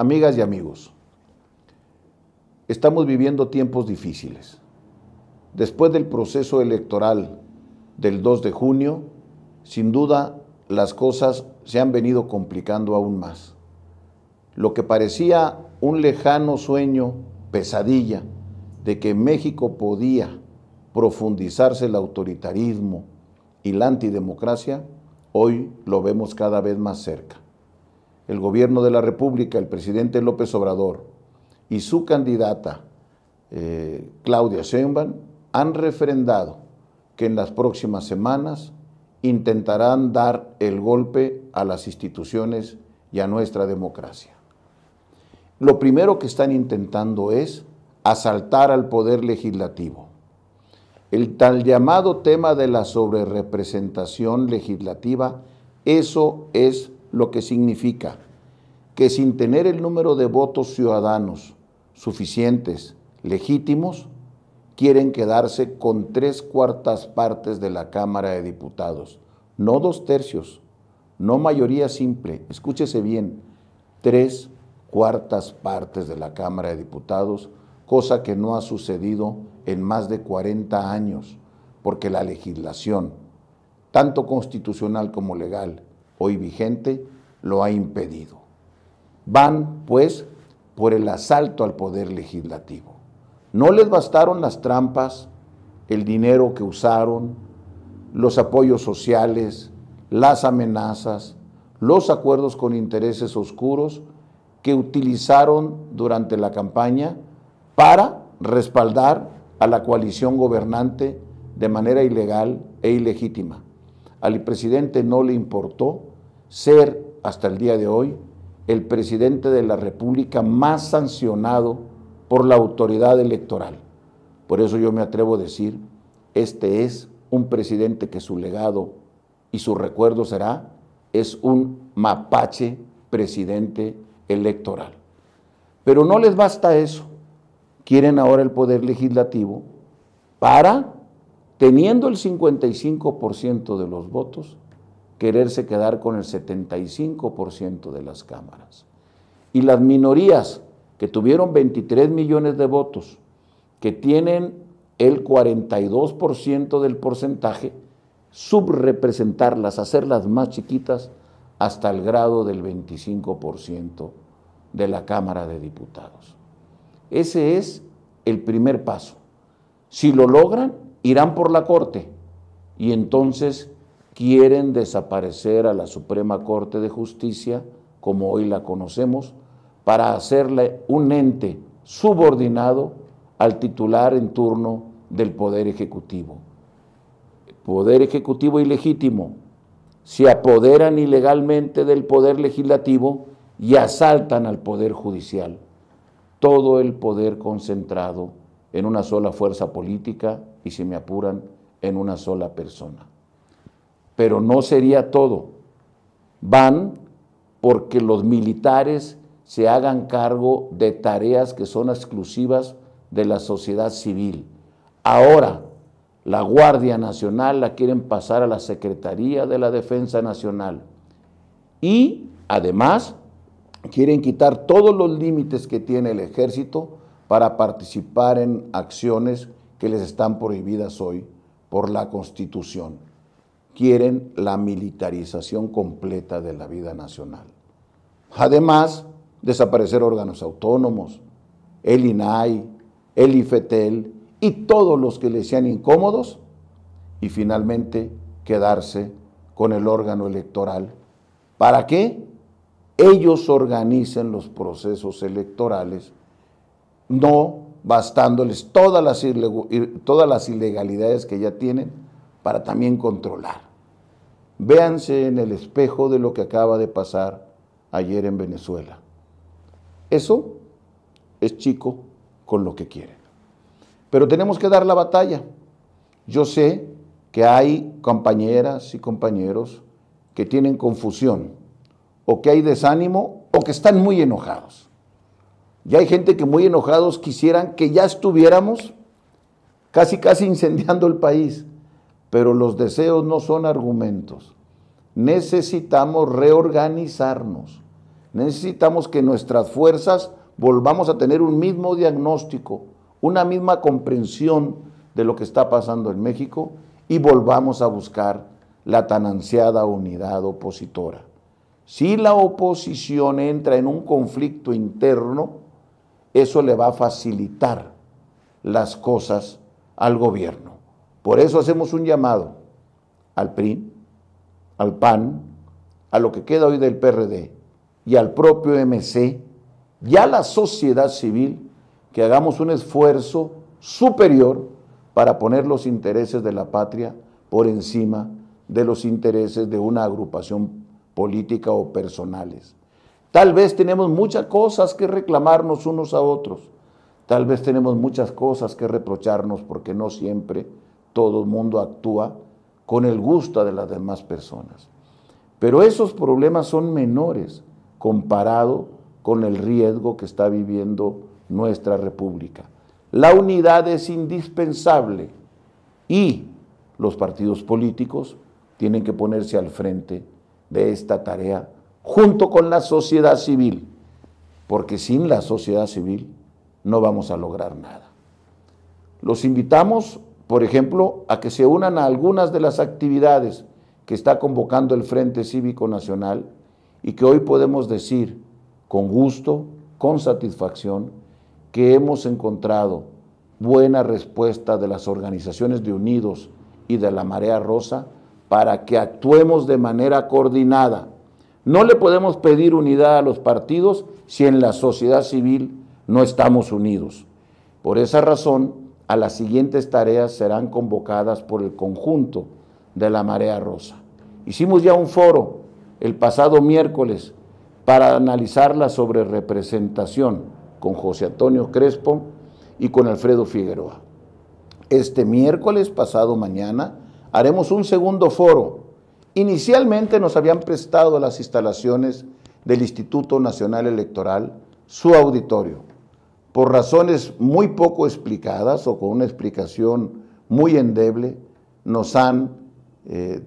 Amigas y amigos, estamos viviendo tiempos difíciles. Después del proceso electoral del 2 de junio, sin duda las cosas se han venido complicando aún más. Lo que parecía un lejano sueño, pesadilla, de que México podía profundizarse el autoritarismo y la antidemocracia, hoy lo vemos cada vez más cerca el gobierno de la República, el presidente López Obrador y su candidata, eh, Claudia Sheinbaum, han refrendado que en las próximas semanas intentarán dar el golpe a las instituciones y a nuestra democracia. Lo primero que están intentando es asaltar al poder legislativo. El tal llamado tema de la sobrerepresentación legislativa, eso es lo que significa que sin tener el número de votos ciudadanos suficientes, legítimos, quieren quedarse con tres cuartas partes de la Cámara de Diputados, no dos tercios, no mayoría simple, escúchese bien, tres cuartas partes de la Cámara de Diputados, cosa que no ha sucedido en más de 40 años, porque la legislación, tanto constitucional como legal, hoy vigente lo ha impedido. Van, pues, por el asalto al poder legislativo. No les bastaron las trampas, el dinero que usaron, los apoyos sociales, las amenazas, los acuerdos con intereses oscuros que utilizaron durante la campaña para respaldar a la coalición gobernante de manera ilegal e ilegítima. Al presidente no le importó ser hasta el día de hoy el presidente de la República más sancionado por la autoridad electoral. Por eso yo me atrevo a decir, este es un presidente que su legado y su recuerdo será, es un mapache presidente electoral. Pero no les basta eso. Quieren ahora el poder legislativo para, teniendo el 55% de los votos, quererse quedar con el 75% de las cámaras. Y las minorías que tuvieron 23 millones de votos, que tienen el 42% del porcentaje, subrepresentarlas, hacerlas más chiquitas hasta el grado del 25% de la Cámara de Diputados. Ese es el primer paso. Si lo logran, irán por la Corte y entonces quieren desaparecer a la Suprema Corte de Justicia, como hoy la conocemos, para hacerle un ente subordinado al titular en turno del Poder Ejecutivo. poder Ejecutivo ilegítimo, se apoderan ilegalmente del Poder Legislativo y asaltan al Poder Judicial. Todo el poder concentrado en una sola fuerza política y, se me apuran, en una sola persona pero no sería todo. Van porque los militares se hagan cargo de tareas que son exclusivas de la sociedad civil. Ahora, la Guardia Nacional la quieren pasar a la Secretaría de la Defensa Nacional. Y además, quieren quitar todos los límites que tiene el ejército para participar en acciones que les están prohibidas hoy por la Constitución quieren la militarización completa de la vida nacional. Además, desaparecer órganos autónomos, el INAI, el IFETEL y todos los que les sean incómodos y finalmente quedarse con el órgano electoral. ¿Para que Ellos organicen los procesos electorales, no bastándoles todas las, todas las ilegalidades que ya tienen para también controlar. Véanse en el espejo de lo que acaba de pasar ayer en Venezuela. Eso es chico con lo que quieren. Pero tenemos que dar la batalla. Yo sé que hay compañeras y compañeros que tienen confusión o que hay desánimo o que están muy enojados. Y hay gente que muy enojados quisieran que ya estuviéramos casi casi incendiando el país pero los deseos no son argumentos. Necesitamos reorganizarnos. Necesitamos que nuestras fuerzas volvamos a tener un mismo diagnóstico, una misma comprensión de lo que está pasando en México y volvamos a buscar la tan ansiada unidad opositora. Si la oposición entra en un conflicto interno, eso le va a facilitar las cosas al gobierno. Por eso hacemos un llamado al PRI, al PAN, a lo que queda hoy del PRD y al propio MC y a la sociedad civil que hagamos un esfuerzo superior para poner los intereses de la patria por encima de los intereses de una agrupación política o personales. Tal vez tenemos muchas cosas que reclamarnos unos a otros, tal vez tenemos muchas cosas que reprocharnos porque no siempre todo el mundo actúa con el gusto de las demás personas. Pero esos problemas son menores comparado con el riesgo que está viviendo nuestra república. La unidad es indispensable y los partidos políticos tienen que ponerse al frente de esta tarea junto con la sociedad civil, porque sin la sociedad civil no vamos a lograr nada. Los invitamos por ejemplo, a que se unan a algunas de las actividades que está convocando el Frente Cívico Nacional y que hoy podemos decir con gusto, con satisfacción, que hemos encontrado buena respuesta de las organizaciones de Unidos y de la Marea Rosa para que actuemos de manera coordinada. No le podemos pedir unidad a los partidos si en la sociedad civil no estamos unidos. Por esa razón, a las siguientes tareas serán convocadas por el conjunto de la Marea Rosa. Hicimos ya un foro el pasado miércoles para analizar la sobrerepresentación con José Antonio Crespo y con Alfredo Figueroa. Este miércoles, pasado mañana, haremos un segundo foro. Inicialmente nos habían prestado las instalaciones del Instituto Nacional Electoral su auditorio por razones muy poco explicadas o con una explicación muy endeble, nos han eh,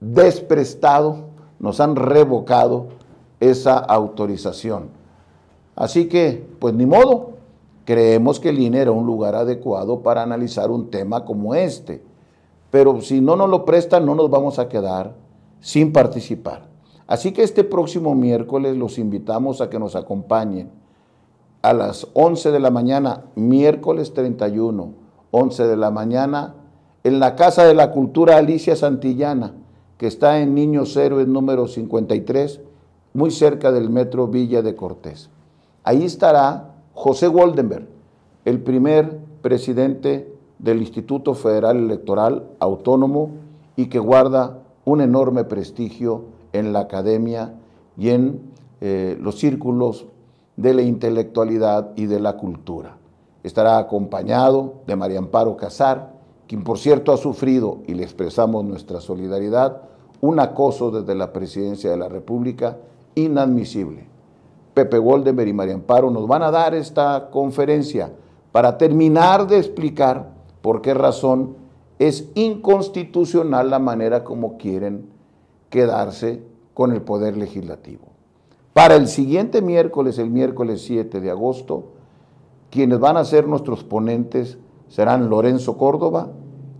desprestado, nos han revocado esa autorización. Así que, pues ni modo, creemos que el INE era un lugar adecuado para analizar un tema como este, pero si no nos lo prestan, no nos vamos a quedar sin participar. Así que este próximo miércoles los invitamos a que nos acompañen a las 11 de la mañana, miércoles 31, 11 de la mañana, en la Casa de la Cultura Alicia Santillana, que está en Niños Héroes número 53, muy cerca del Metro Villa de Cortés. Ahí estará José Goldenberg, el primer presidente del Instituto Federal Electoral Autónomo y que guarda un enorme prestigio en la academia y en eh, los círculos de la intelectualidad y de la cultura. Estará acompañado de María Amparo Casar, quien por cierto ha sufrido, y le expresamos nuestra solidaridad, un acoso desde la presidencia de la República inadmisible. Pepe Goldenberg y María Amparo nos van a dar esta conferencia para terminar de explicar por qué razón es inconstitucional la manera como quieren quedarse con el poder legislativo. Para el siguiente miércoles, el miércoles 7 de agosto, quienes van a ser nuestros ponentes serán Lorenzo Córdoba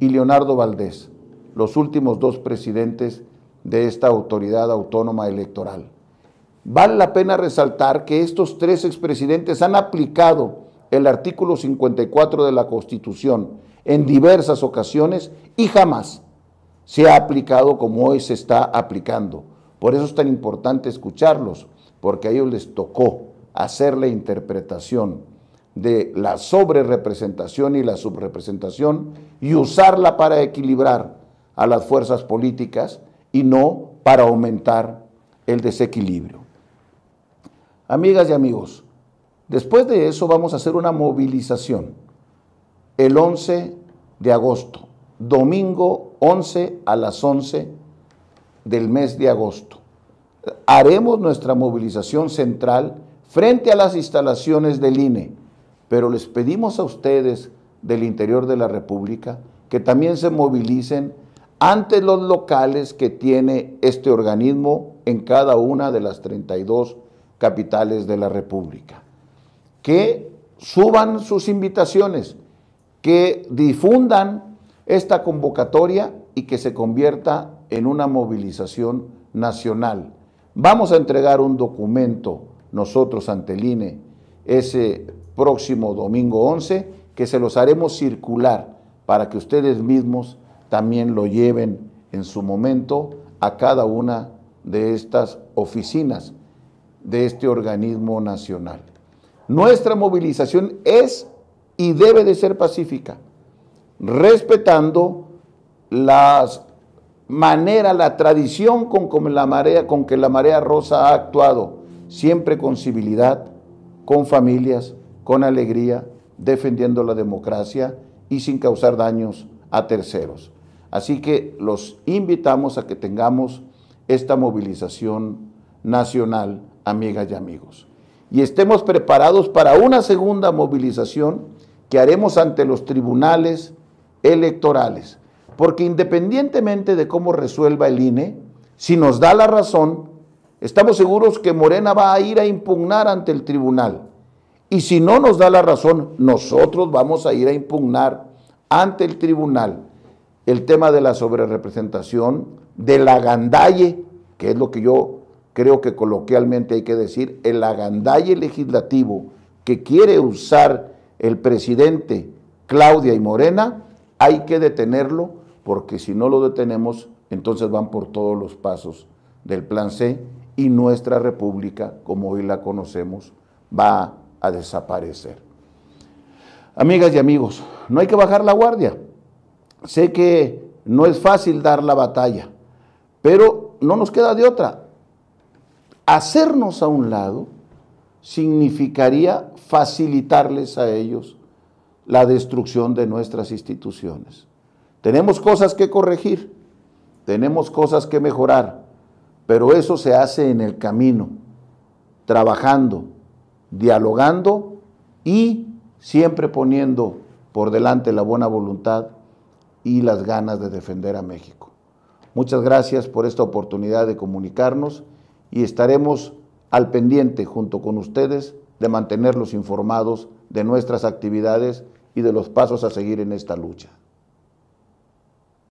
y Leonardo Valdés, los últimos dos presidentes de esta autoridad autónoma electoral. Vale la pena resaltar que estos tres expresidentes han aplicado el artículo 54 de la Constitución en diversas ocasiones y jamás se ha aplicado como hoy se está aplicando. Por eso es tan importante escucharlos, porque a ellos les tocó hacer la interpretación de la sobrerepresentación y la subrepresentación y usarla para equilibrar a las fuerzas políticas y no para aumentar el desequilibrio. Amigas y amigos, después de eso vamos a hacer una movilización el 11 de agosto, domingo 11 a las 11 del mes de agosto haremos nuestra movilización central frente a las instalaciones del INE, pero les pedimos a ustedes del interior de la República que también se movilicen ante los locales que tiene este organismo en cada una de las 32 capitales de la República. Que suban sus invitaciones, que difundan esta convocatoria y que se convierta en una movilización nacional Vamos a entregar un documento nosotros ante el INE ese próximo domingo 11 que se los haremos circular para que ustedes mismos también lo lleven en su momento a cada una de estas oficinas de este organismo nacional. Nuestra movilización es y debe de ser pacífica, respetando las manera la tradición con, la marea, con que la marea rosa ha actuado, siempre con civilidad, con familias, con alegría, defendiendo la democracia y sin causar daños a terceros. Así que los invitamos a que tengamos esta movilización nacional, amigas y amigos. Y estemos preparados para una segunda movilización que haremos ante los tribunales electorales porque independientemente de cómo resuelva el INE, si nos da la razón, estamos seguros que Morena va a ir a impugnar ante el tribunal. Y si no nos da la razón, nosotros vamos a ir a impugnar ante el tribunal el tema de la sobrerepresentación, de la gandalle, que es lo que yo creo que coloquialmente hay que decir, el agandalle legislativo que quiere usar el presidente Claudia y Morena, hay que detenerlo porque si no lo detenemos, entonces van por todos los pasos del plan C y nuestra república, como hoy la conocemos, va a desaparecer. Amigas y amigos, no hay que bajar la guardia. Sé que no es fácil dar la batalla, pero no nos queda de otra. Hacernos a un lado significaría facilitarles a ellos la destrucción de nuestras instituciones. Tenemos cosas que corregir, tenemos cosas que mejorar, pero eso se hace en el camino, trabajando, dialogando y siempre poniendo por delante la buena voluntad y las ganas de defender a México. Muchas gracias por esta oportunidad de comunicarnos y estaremos al pendiente junto con ustedes de mantenerlos informados de nuestras actividades y de los pasos a seguir en esta lucha.